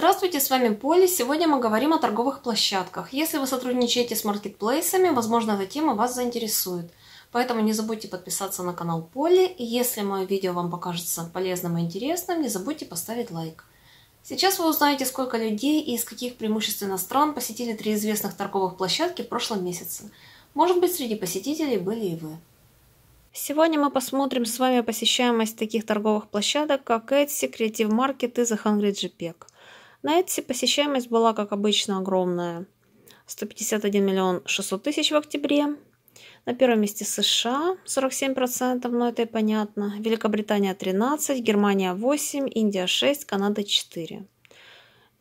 Здравствуйте, с вами Поли. Сегодня мы говорим о торговых площадках. Если вы сотрудничаете с маркетплейсами, возможно, эта тема вас заинтересует. Поэтому не забудьте подписаться на канал Поли. И если мое видео вам покажется полезным и интересным, не забудьте поставить лайк. Сейчас вы узнаете, сколько людей и из каких преимущественно стран посетили три известных торговых площадки в прошлом месяце. Может быть, среди посетителей были и вы. Сегодня мы посмотрим с вами посещаемость таких торговых площадок, как Etsy, Creative Market и The Hungry JPEG. На Etsy посещаемость была, как обычно, огромная. 151 миллион 600 тысяч в октябре. На первом месте США 47%, но ну, это и понятно. Великобритания 13%, Германия 8%, Индия 6%, Канада 4%.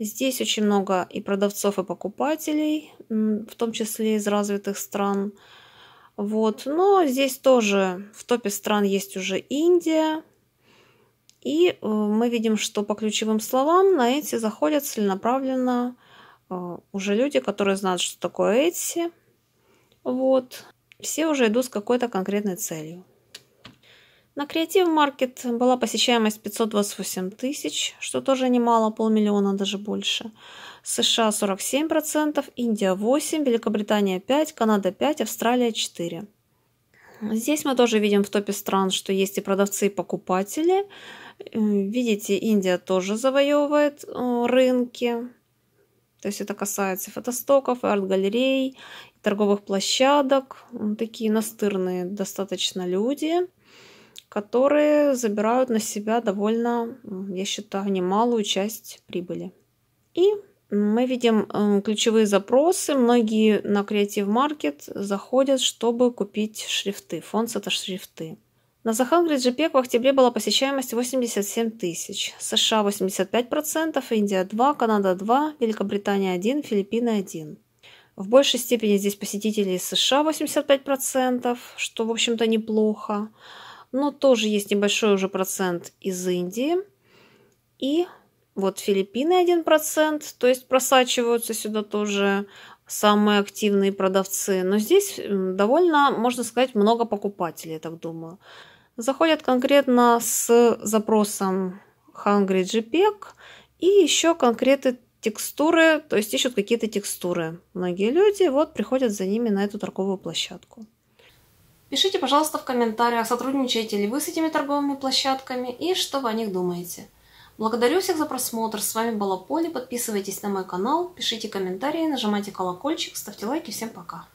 Здесь очень много и продавцов, и покупателей, в том числе из развитых стран. Вот. Но здесь тоже в топе стран есть уже Индия, и э, мы видим, что по ключевым словам на Etsy заходят целенаправленно э, уже люди, которые знают, что такое Etsy. Вот. Все уже идут с какой-то конкретной целью. На Креатив Маркет была посещаемость 528 тысяч, что тоже немало, полмиллиона, даже больше. США 47%, Индия 8%, Великобритания 5%, Канада 5%, Австралия 4%. Здесь мы тоже видим в топе стран, что есть и продавцы, и покупатели. Э, видите, Индия тоже завоевывает э, рынки. То есть это касается фотостоков, арт-галерей, торговых площадок. Такие настырные достаточно люди, которые забирают на себя довольно, я считаю, немалую часть прибыли. И мы видим эм, ключевые запросы. Многие на Creative Market заходят, чтобы купить шрифты. Фонт это шрифты. На Захангрид JPEG e в октябре была посещаемость 87 тысяч. США 85%, Индия 2, Канада 2, Великобритания 1, Филиппины 1. В большей степени здесь посетители из США 85%, что, в общем-то, неплохо. Но тоже есть небольшой уже процент из Индии. И вот Филиппины 1%, то есть просачиваются сюда тоже самые активные продавцы. Но здесь довольно, можно сказать, много покупателей, я так думаю. Заходят конкретно с запросом Hungry JPEG и еще конкретные текстуры, то есть ищут какие-то текстуры. Многие люди вот приходят за ними на эту торговую площадку. Пишите, пожалуйста, в комментариях, сотрудничаете ли вы с этими торговыми площадками и что вы о них думаете. Благодарю всех за просмотр. С вами была Поли. Подписывайтесь на мой канал, пишите комментарии, нажимайте колокольчик, ставьте лайки. Всем пока!